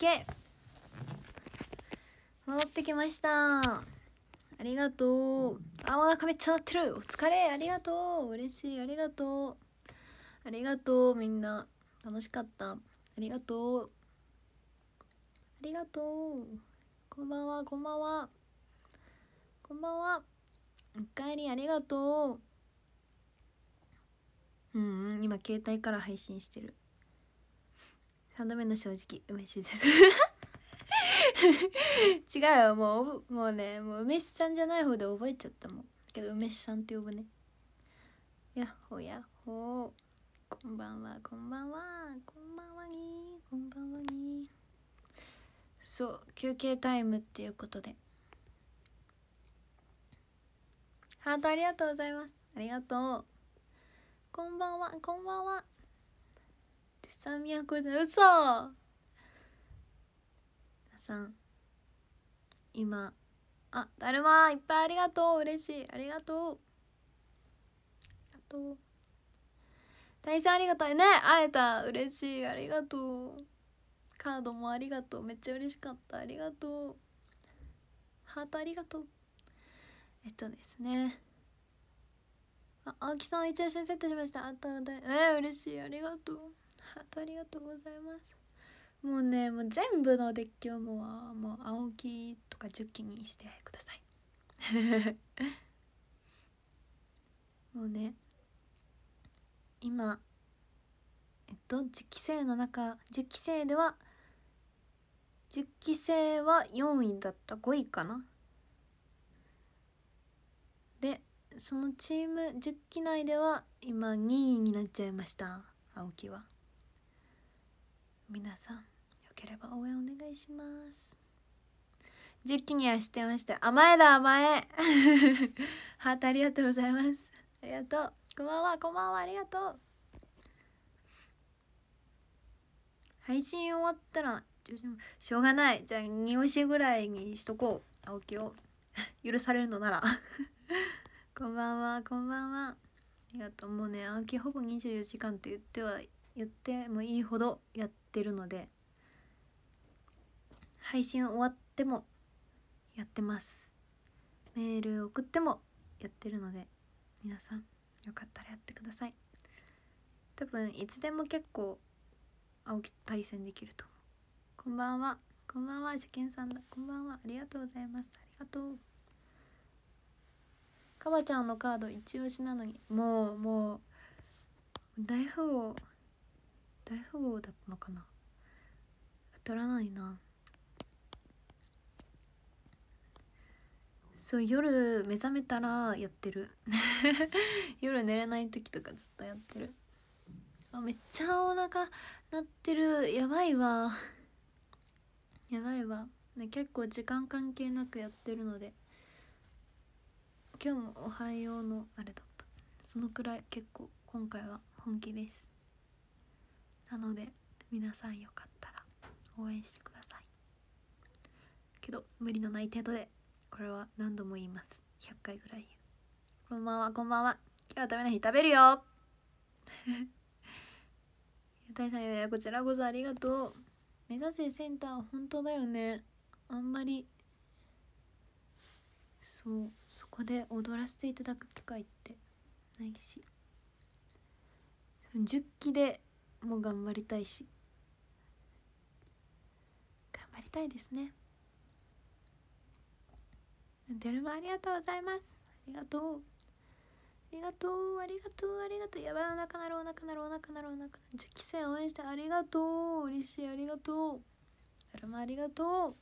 け戻ってきましたありがとうあお腹めっちゃ鳴ってるお疲れありがとう嬉しいありがとうありがとうみんな楽しかったありがとうありがとうこんばんはこんばんはこんばんはおかえりありがとううん、うん、今携帯から配信してる3度目の正直梅酒です 違うよもうもうねもう梅酒さんじゃない方で覚えちゃったもんけど梅酒さんって呼ぶねやっほやっほこんばんはこんばんはこんばんはにこんばんはにそう休憩タイムっていうことでハートありがとうございますありがとうこんばんはこんばんは三百五十嘘皆さん今あだるまいっぱいありがとう嬉しいありがとうありがとう大さありがとうね会えた嬉しいありがとうカードもありがとうめっちゃ嬉しかったありがとうハートありがとうえっとですねあ青木さん一応先ットしましたあっただえー、嬉しいありがとうハートありがとうございますもうねもう全部のデッキをもうもう青木とか10期にしてください もうね今えっと10期生の中10期生では10期生は4位だった5位かなでそのチーム10期内では今2位になっちゃいました青木は。皆さんよければ応援お願いします十期にはニアしてました甘えだ甘え ハートありがとうございますありがとうこんばんはこんばんはありがとう配信終わったらしょうがないじゃあ二押しぐらいにしとこう青木を 許されるのなら こんばんはこんばんはありがとうもうね青木ほぼ24時間って言っては言ってもいいほどやってるので配信終わってもやってますメール送ってもやってるので皆さんよかったらやってください多分いつでも結構青木と対戦できると思うこんばんはこんばんは受験さんだこんばんはありがとうございますありがとうかばちゃんのカード一押しなのにもうもう大富豪大富豪だったのかな当たらないなそう夜目覚めたらやってる 夜寝れない時とかずっとやってるあめっちゃお腹鳴ってるやばいわやばいわ、ね、結構時間関係なくやってるので今日も「おはよう」のあれだったそのくらい結構今回は本気ですなので皆さんよかったら応援してくださいけど無理のない程度でこれは何度も言います100回ぐらいこんばんはこんばんは今日は食べない日食べるよ大 さんよこちらこそありがとう目指せセンター本当だよねあんまりそうそこで踊らせていただく機会ってないし10期でも頑張りたいし頑張りたいですねデルマありがとうございますありがとうありがとうありがとうありがとうやばいお腹なるお腹なるお腹なるお腹なるじゃあキセ応援してありがとう嬉しいありがとうデルマありがとう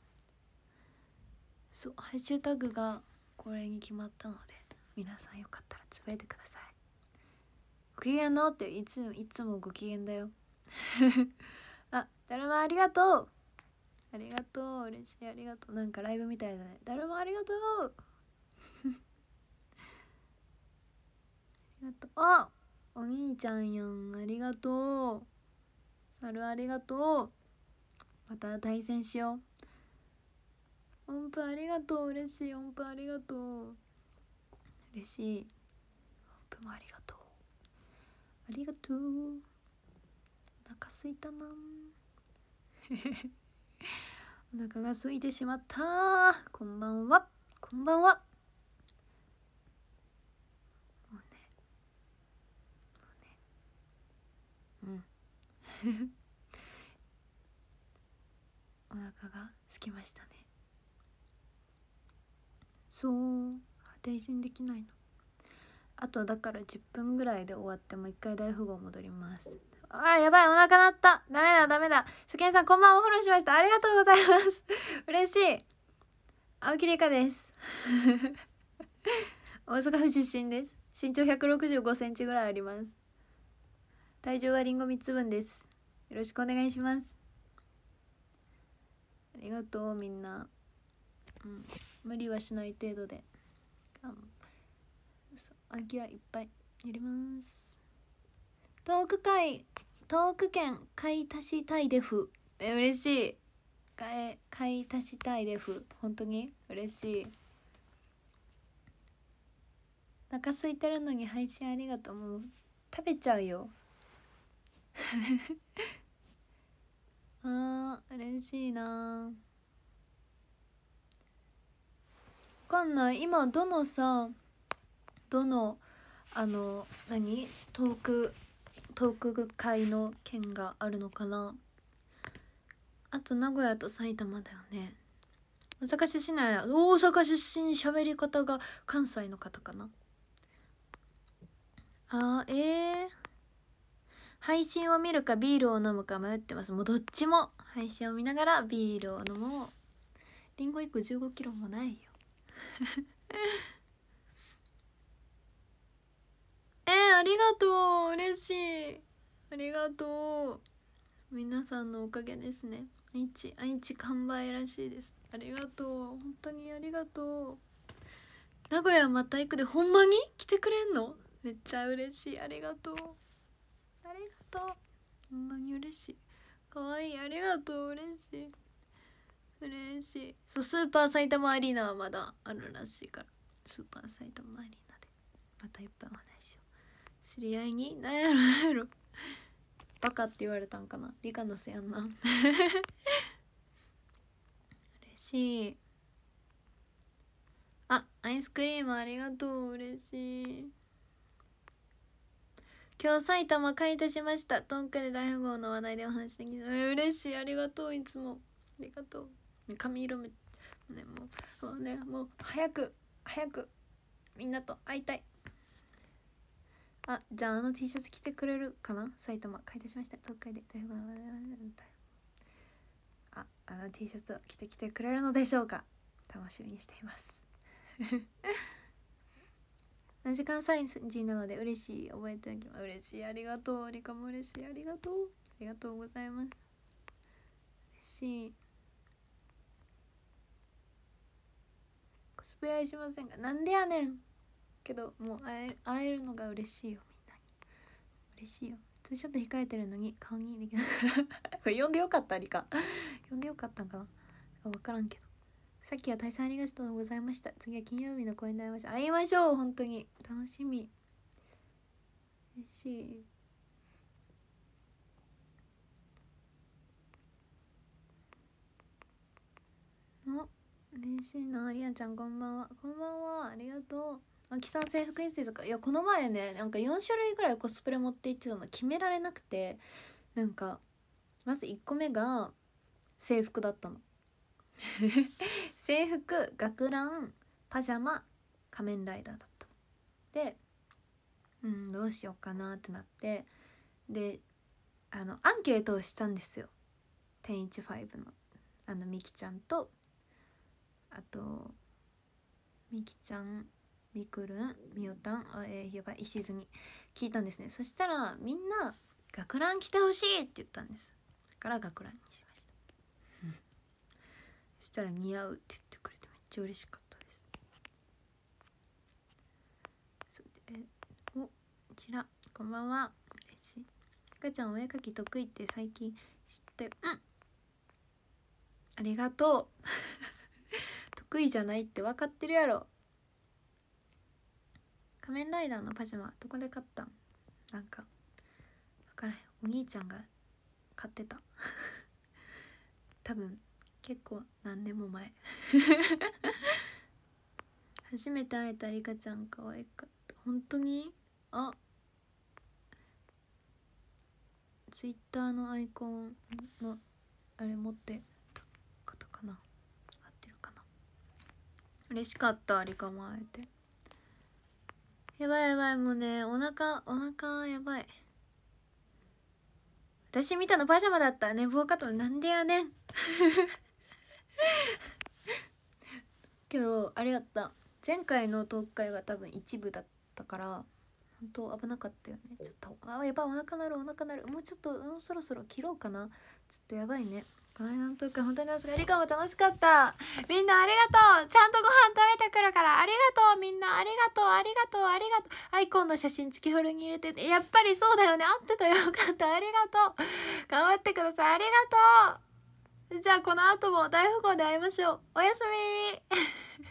そうハッシュタグがこれに決まったので皆さんよかったらつぶやいてくださいご機嫌なっていついつもご機嫌だよ あだるまありがとうありがとう嬉しいありがとうなんかライブみたいだねだるまありがとう ありがとうあお兄ちゃんやんありがとう猿ありがとうまた対戦しよう音符ありがとう嬉しい音符ありがとう嬉しい音符もありがとうありがとうお腹すいたな お腹が空いてしまったこんばんはこんばんはもうねもうねうん お腹が空きましたねそう配信できないのあとだから10分ぐらいで終わってもう一回大富豪戻りますあーやばいお腹鳴ったダメだダメだ初見さんこんばんはフォローしましたありがとうございます 嬉しい青木玲香です 大阪府出身です身長165センチぐらいあります体重はりんご3つ分ですよろしくお願いしますありがとうみんな、うん、無理はしない程度で。空き家いっぱいやりますトーク会トーク券買い足したいデフえ嬉しい買い買い足したいデフ本当に嬉しい中空いてるのに配信ありがとうもう食べちゃうよ あー嬉しいなわかんない今どのさどのあの何トークトーク会の件があるのかなあと名古屋と埼玉だよね大阪出身なんや大阪出身喋り方が関西の方かなあーえー、配信を見るかビールを飲むか迷ってますもうどっちも配信を見ながらビールを飲もうりんご1個1 5キロもないよ 嬉しいありがとう皆さんのおかげですね愛知愛知完売らしいですありがとう本当にありがとう名古屋また行くでほんまに来てくれんのめっちゃ嬉しいありがとうありがとうほんまに嬉しいかわいいありがとう嬉しい嬉しいそうスーパー埼玉アリーナはまだあるらしいからスーパー埼玉アリーナでまたいっぱいお話しよう知り合いに何やろ何やろバカって言われたんかな理科のせやんな 嬉しいあアイスクリームありがとう嬉しい今日埼玉開拓しましたトンカで大富豪の話題でお話しできた嬉しいありがとういつもありがとう髪色めねもうもうねもう早く早くみんなと会いたいあじゃああの T シャツ着てくれるかな埼玉買い出しました東海で大福のああの T シャツを着てきてくれるのでしょうか楽しみにしています 何時間サイン人なので嬉しい覚えておきます嬉しいありがとうリカも嬉しいありがとうありがとうございます嬉しいコスプレしませんがなんでやねんけどもう会え会えるのが嬉しいよみんなに嬉しいよツーショット控えてるのに顔にできないこれ呼んでよかったりか呼んでよかったんかな分からんけどさっきは大変ありがとうございました次は金曜日の公演で会いましょう会いましょう本当に楽しみ嬉しいお嬉しいなりあちゃんこんばんはこんばんはありがとうきさん制服についかいやこの前ねなんか4種類ぐらいコスプレ持って行ってたの決められなくてなんかまず1個目が制服だったの 制服学ランパジャマ仮面ライダーだったでうんどうしようかなってなってであのアンケートをしたんですよ1015のあのみきちゃんとあとみきちゃんみくるんみおたんあえー、やばい石津に聞いたんですねそしたらみんな「学ラン来てほしい!」って言ったんですだから学ランにしましたそしたら「似合う」って言ってくれてめっちゃ嬉しかったですおこちらこんばんは嬉しい赤ちゃんお絵かき得意って最近知ってうんありがとう 得意じゃないって分かってるやろ仮面ライダーのパジャマどこで買ったんなんか分からへんお兄ちゃんが買ってた 多分結構何年も前 初めて会えたりかちゃん可愛かった本当にあツイッターのアイコンのあれ持って方かな合ってるかな嬉しかったリりかも会えてやばいやばいもうねお腹お腹やばい私見たのパジャマだった寝坊かとなんでやねんけどあれやった前回のトーク会が多分一部だったから本当危なかったよねちょっとあやばいお腹鳴るお腹鳴るもうちょっともうそろそろ切ろうかなちょっとやばいねこの間のトーク本当に楽しかった。リカも楽しかった。みんなありがとうちゃんとご飯食べてくるからありがとうみんなありがとうありがとうありがとうアイコンの写真チキホルに入れてて、やっぱりそうだよね合ってたよかったありがとう頑張ってくださいありがとうじゃあこの後も大富豪で会いましょうおやすみ